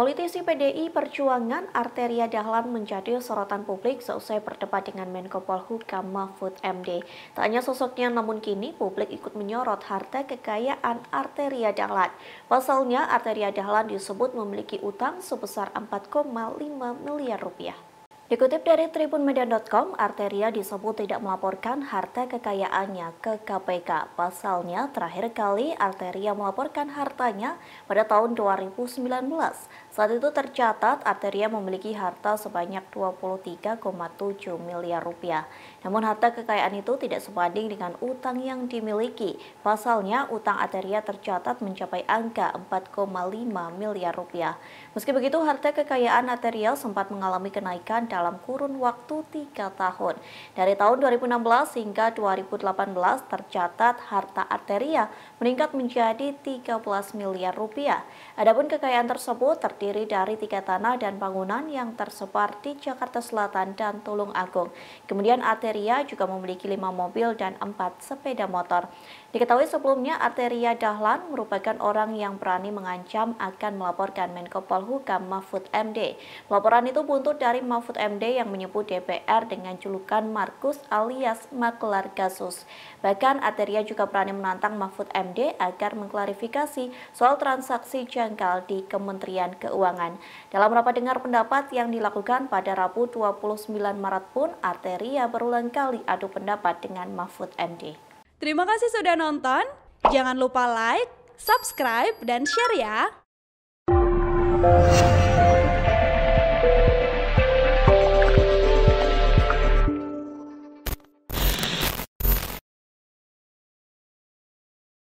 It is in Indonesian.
Politisi PDI Perjuangan Arteria Dahlan menjadi sorotan publik seusai berdebat dengan Menko Polhukam Mahfud MD. Tak hanya sosoknya namun kini publik ikut menyorot harta kekayaan Arteria Dahlan. Pasalnya Arteria Dahlan disebut memiliki utang sebesar 4,5 miliar rupiah. Dikutip dari tribunmedia.com, Arteria disebut tidak melaporkan harta kekayaannya ke KPK. Pasalnya, terakhir kali Arteria melaporkan hartanya pada tahun 2019. Saat itu tercatat Arteria memiliki harta sebanyak 23,7 miliar rupiah. Namun harta kekayaan itu tidak sebanding dengan utang yang dimiliki. Pasalnya, utang Arteria tercatat mencapai angka 4,5 miliar rupiah. Meski begitu, harta kekayaan Arteria sempat mengalami kenaikan dalam dalam kurun waktu tiga tahun. Dari tahun 2016 hingga 2018 tercatat harta arteria meningkat menjadi 13 miliar rupiah. Adapun kekayaan tersebut terdiri dari tiga tanah dan bangunan yang tersebar di Jakarta Selatan dan Tulung Agung. Kemudian arteria juga memiliki lima mobil dan empat sepeda motor. Diketahui sebelumnya arteria Dahlan merupakan orang yang berani mengancam akan melaporkan Menko Polhukam Mahfud MD. Laporan itu buntut dari Mahfud MD MD yang menyebut DPR dengan julukan Markus alias Makelar Kasus. Bahkan Ateria juga berani menantang Mahfud MD agar mengklarifikasi soal transaksi janggal di Kementerian Keuangan. Dalam rapat dengar pendapat yang dilakukan pada Rabu 29 Maret pun, Ateria berulang kali adu pendapat dengan Mahfud MD. Terima kasih sudah nonton. Jangan lupa like, subscribe, dan share ya.